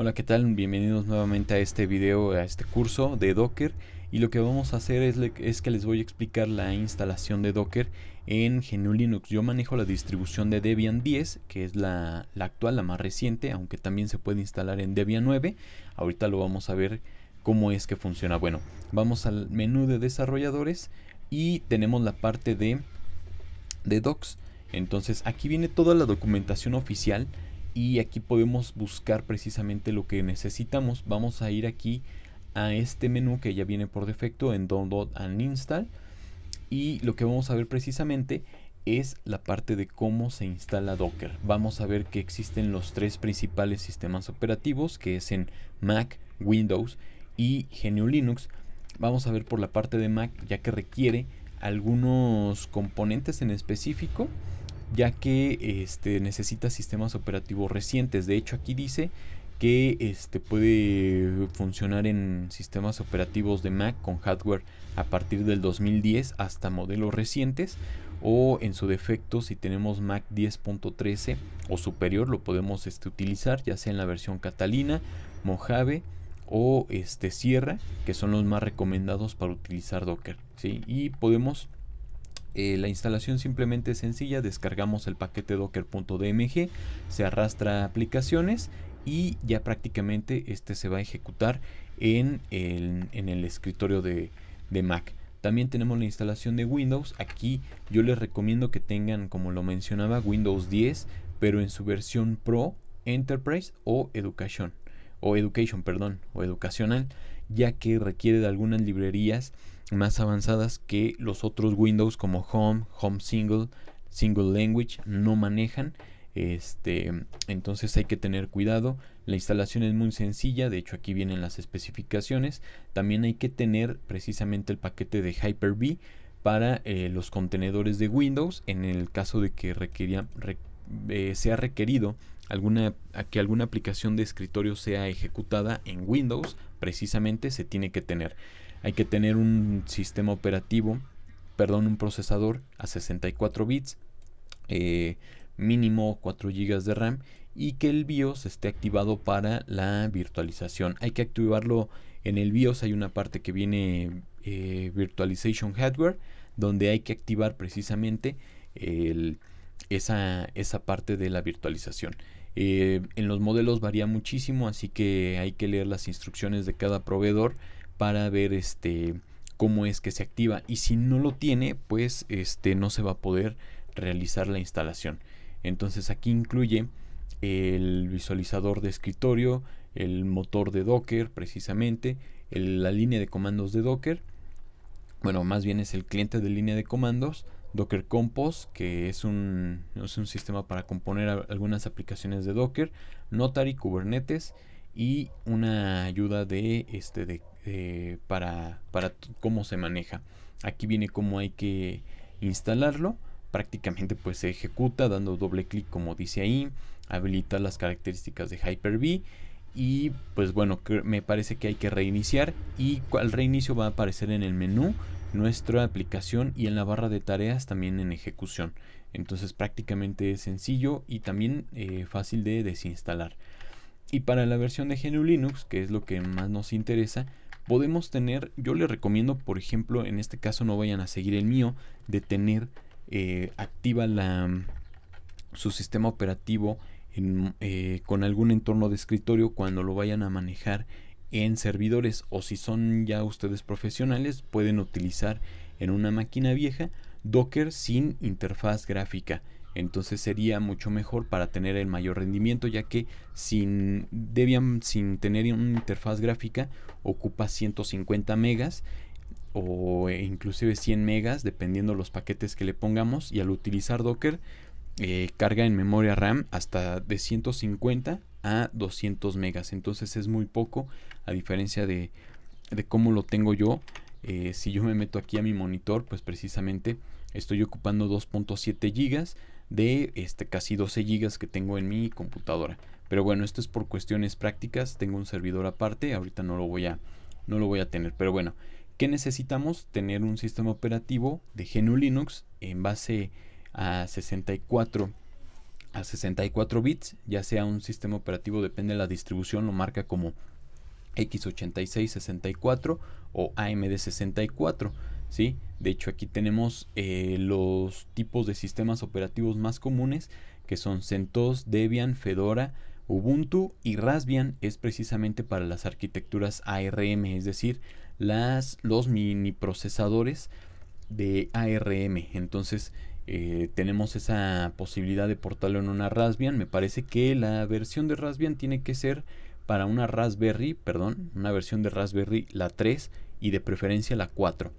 Hola, ¿qué tal? Bienvenidos nuevamente a este video, a este curso de Docker y lo que vamos a hacer es, es, que les voy a explicar la instalación de Docker en GNU Linux. Yo manejo la distribución de Debian 10, que es la, la actual, la más reciente, aunque también se puede instalar en Debian 9. Ahorita lo vamos a ver cómo es que funciona. Bueno, vamos al menú de desarrolladores y tenemos la parte de, de docs. Entonces aquí viene toda la documentación oficial y aquí podemos buscar precisamente lo que necesitamos. Vamos a ir aquí a este menú que ya viene por defecto en Download and Install y lo que vamos a ver precisamente es la parte de cómo se instala Docker. Vamos a ver que existen los tres principales sistemas operativos que es en Mac, Windows y GNU Linux. Vamos a ver por la parte de Mac ya que requiere algunos componentes en específico ya que este, necesita sistemas operativos recientes. De hecho, aquí dice que este, puede funcionar en sistemas operativos de Mac con hardware a partir del 2010 hasta modelos recientes o en su defecto si tenemos Mac 10.13 o superior lo podemos este, utilizar ya sea en la versión Catalina, Mojave o este, Sierra que son los más recomendados para utilizar Docker ¿sí? y podemos eh, la instalación simplemente es sencilla, descargamos el paquete docker.dmg, se arrastra a aplicaciones y ya prácticamente este se va a ejecutar en el, escritorio de, de Mac. También tenemos la instalación de Windows. Aquí yo les recomiendo que tengan, como lo mencionaba, Windows 10, pero en su versión Pro, Enterprise o Education, o Education, perdón, o educacional, ya que requiere de algunas librerías más avanzadas que los otros Windows como Home, Home Single, Single Language no manejan. Este, entonces hay que tener cuidado. La instalación es muy sencilla, de hecho aquí vienen las especificaciones. También hay que tener precisamente el paquete de Hyper-V para eh, los contenedores de Windows en el caso de que requería, eh, sea requerido alguna, que alguna aplicación de escritorio sea ejecutada en Windows, precisamente se tiene que tener. Hay que tener un sistema operativo, perdón, un procesador a 64 bits, eh, mínimo 4 GB de RAM y que el BIOS esté activado para la virtualización. Hay que activarlo en el BIOS, hay una parte que viene eh, Virtualization Hardware, donde hay que activar precisamente esa, parte de la virtualización. Eh, en los modelos varía muchísimo, así que hay que leer las instrucciones de cada proveedor para ver este cómo es que se activa y si no lo tiene pues este no se va a poder realizar la instalación entonces aquí incluye el visualizador de escritorio el motor de docker precisamente la línea de comandos de docker bueno más bien es el cliente de línea de comandos docker compose que es un, es un sistema para componer algunas aplicaciones de docker notary kubernetes y una ayuda de este eh, para, cómo se maneja. Aquí viene cómo hay que instalarlo. Prácticamente pues se ejecuta dando doble clic como dice ahí. Habilita las características de Hyper-V. Y pues bueno, me parece que hay que reiniciar. Y al reinicio va a aparecer en el menú nuestra aplicación y en la barra de tareas también en ejecución. Entonces prácticamente es sencillo y también eh, fácil de desinstalar. Y para la versión de GNU Linux, que es lo que más nos interesa, podemos tener, yo les recomiendo, por ejemplo, en este caso no vayan a seguir el mío, de tener eh, activa la, su sistema operativo eh, con algún entorno de escritorio cuando lo vayan a manejar en servidores o si son ya ustedes profesionales pueden utilizar en una máquina vieja Docker sin interfaz gráfica entonces sería mucho mejor para tener el mayor rendimiento ya que sin Debian sin tener una interfaz gráfica ocupa 150 megas o e inclusive 100 megas dependiendo los paquetes que le pongamos y al utilizar Docker eh, carga en memoria RAM hasta de 150 a 200 megas entonces es muy poco a diferencia de, de cómo lo tengo yo eh, si yo me meto aquí a mi monitor pues precisamente estoy ocupando 2.7 gigas de este, casi 12 gigas que tengo en mi computadora. Pero bueno, esto es por cuestiones prácticas, tengo un servidor aparte, ahorita no lo voy a, no lo voy a tener. Pero bueno, ¿qué necesitamos? Tener un sistema operativo de GNU Linux en base a 64 a 64 bits, ya sea un sistema operativo, depende de la distribución, lo marca como X86 64 o AMD 64. De hecho, aquí tenemos eh, los tipos de sistemas operativos más comunes, que son CentOS, Debian, Fedora, Ubuntu y Raspbian es precisamente para las arquitecturas ARM, es decir, las, los mini procesadores de ARM. Entonces, eh, tenemos esa posibilidad de portarlo en una Raspbian. Me parece que la versión de Raspbian tiene que ser para una Raspberry, perdón, una versión de Raspberry la 3 y de preferencia la 4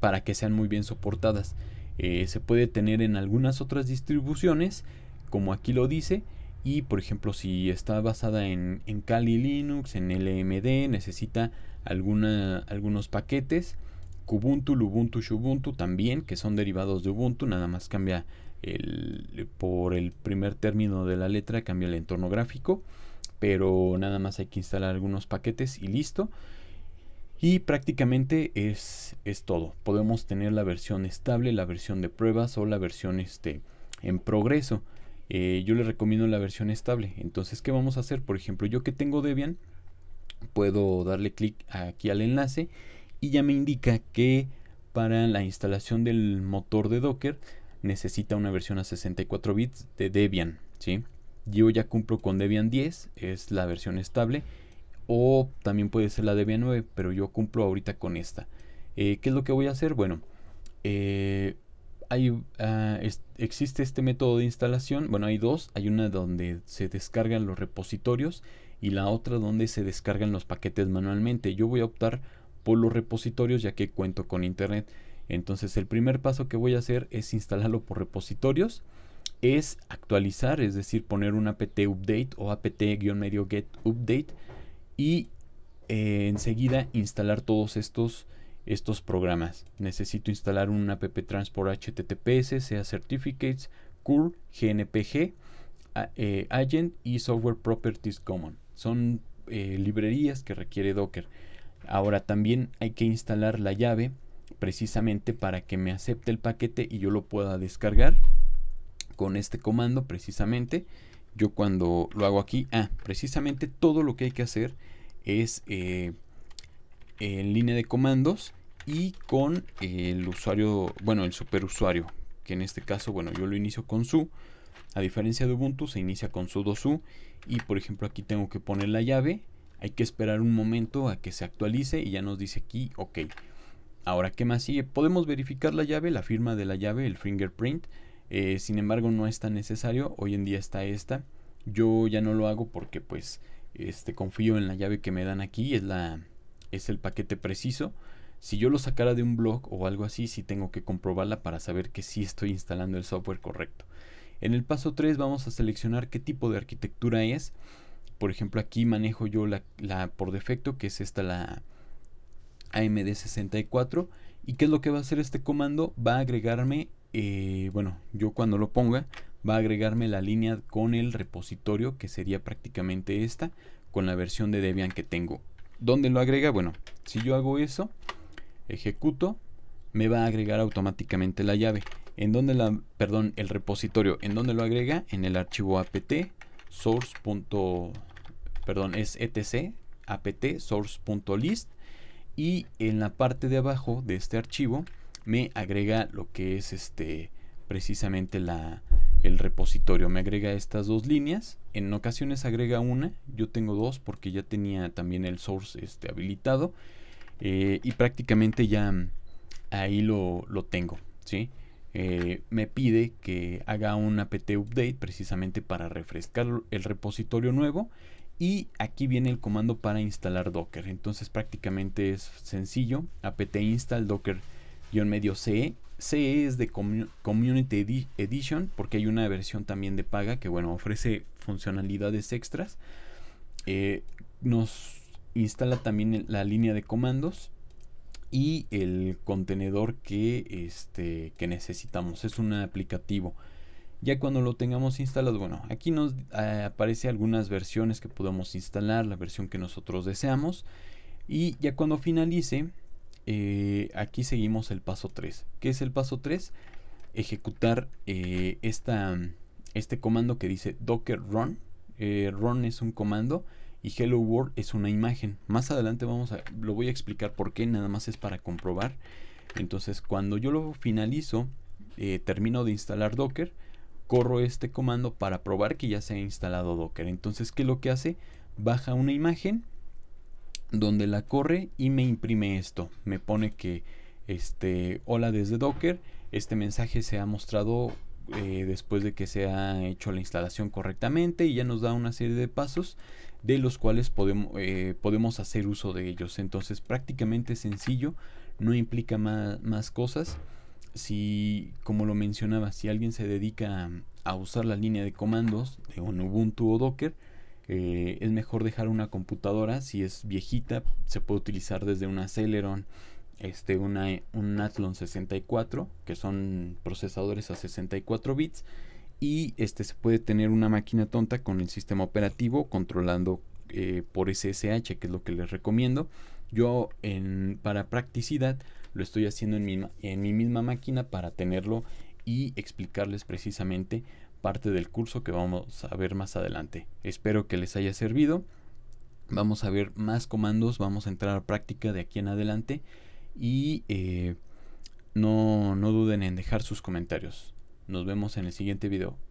para que sean muy bien soportadas. Eh, se puede tener en algunas otras distribuciones, como aquí lo dice, y por ejemplo si está basada en, en Kali Linux, en LMD, necesita alguna, algunos paquetes. Kubuntu, Lubuntu, Shubuntu también, que son derivados de Ubuntu, nada más cambia por el primer término de la letra, cambia el entorno gráfico, pero nada más hay que instalar algunos paquetes y listo. Y prácticamente es, es todo. Podemos tener la versión estable, la versión de pruebas o la versión este, en progreso. Eh, yo les recomiendo la versión estable. Entonces, ¿qué vamos a hacer? Por ejemplo, yo que tengo Debian, puedo darle clic aquí al enlace y ya me indica que para la instalación del motor de Docker necesita una versión a 64 bits de Debian. ¿sí? Yo ya cumplo con Debian 10, es la versión estable o también puede ser la Debian 9 pero yo cumplo ahorita con esta. Eh, ¿Qué es lo que voy a hacer? Bueno, eh, hay, ah, existe este método de instalación. Bueno, hay dos. Hay una donde se descargan los repositorios y la otra donde se descargan los paquetes manualmente. Yo voy a optar por los repositorios ya que cuento con internet. Entonces el primer paso que voy a hacer es instalarlo por repositorios. Es actualizar, es decir, poner un apt update o apt-medio get update y eh, enseguida instalar todos estos, estos programas. Necesito instalar un app transport HTTPS, sea certificates, curl GNPG, eh, Agent y Software Properties Common. Son eh, librerías que requiere Docker. Ahora también hay que instalar la llave precisamente para que me acepte el paquete y yo lo pueda descargar con este comando precisamente yo cuando lo hago aquí, ah, precisamente todo lo que hay que hacer es eh, en línea de comandos y con el usuario, bueno, el superusuario, que en este caso, bueno, yo lo inicio con su, a diferencia de Ubuntu, se inicia con sudo su, y por ejemplo aquí tengo que poner la llave, hay que esperar un momento a que se actualice y ya nos dice aquí, ok. Ahora, ¿qué más sigue? Podemos verificar la llave, la firma de la llave, el fingerprint, eh, sin embargo, no es tan necesario. Hoy en día está esta. Yo ya no lo hago porque pues este, confío en la llave que me dan aquí. Es, la, es el paquete preciso. Si yo lo sacara de un blog o algo así, sí tengo que comprobarla para saber que sí estoy instalando el software correcto. En el paso 3 vamos a seleccionar qué tipo de arquitectura es. Por ejemplo, aquí manejo yo la, la por defecto, que es esta la AMD64. ¿Y qué es lo que va a hacer este comando? Va a agregarme eh, bueno, yo cuando lo ponga va a agregarme la línea con el repositorio que sería prácticamente esta con la versión de Debian que tengo. ¿Dónde lo agrega? Bueno, si yo hago eso, ejecuto, me va a agregar automáticamente la llave. ¿En donde la, perdón, el repositorio? ¿En dónde lo agrega? En el archivo apt source. Perdón, es etc apt source.list y en la parte de abajo de este archivo me agrega lo que es este precisamente la, el repositorio. Me agrega estas dos líneas. En ocasiones agrega una. Yo tengo dos porque ya tenía también el source este, habilitado. Eh, y prácticamente ya mm, ahí lo, lo tengo. ¿sí? Eh, me pide que haga un apt update precisamente para refrescar el repositorio nuevo. Y aquí viene el comando para instalar Docker. Entonces prácticamente es sencillo. apt install docker en medio CE. CE es de Community Edition porque hay una versión también de paga que bueno ofrece funcionalidades extras. Eh, nos instala también la línea de comandos y el contenedor que, este, que necesitamos. Es un aplicativo. Ya cuando lo tengamos instalado, bueno, aquí nos aparece algunas versiones que podemos instalar, la versión que nosotros deseamos. Y ya cuando finalice, eh, aquí seguimos el paso 3. ¿Qué es el paso 3? Ejecutar eh, esta, mm, este comando que dice docker run. Eh, run es un comando y hello world es una imagen. Más adelante vamos a, lo voy a explicar por qué, nada más es para comprobar. Entonces cuando yo lo finalizo, termino de instalar docker, corro este comando para probar que ya se ha instalado docker. Entonces, ¿qué es lo que hace? Baja una imagen donde la corre y me imprime esto. Me pone que, este, hola desde Docker, este mensaje se ha mostrado eh, después de que se ha hecho la instalación correctamente y ya nos da una serie de pasos de los cuales podemos, eh, podemos hacer uso de ellos. Entonces prácticamente sencillo, no implica más, cosas. Si, como lo mencionaba, si alguien se dedica a, usar la línea de comandos de un Ubuntu o Docker, eh, es mejor dejar una computadora, si es viejita, se puede utilizar desde una Celeron, este, una, un Athlon 64, que son procesadores a 64 bits. Y este, se puede tener una máquina tonta con el sistema operativo controlando eh, por SSH, que es lo que les recomiendo. Yo en, para practicidad lo estoy haciendo en en mi misma máquina para tenerlo y explicarles precisamente parte del curso que vamos a ver más adelante. Espero que les haya servido. Vamos a ver más comandos, vamos a entrar a práctica de aquí en adelante y eh, no, no duden en dejar sus comentarios. Nos vemos en el siguiente video.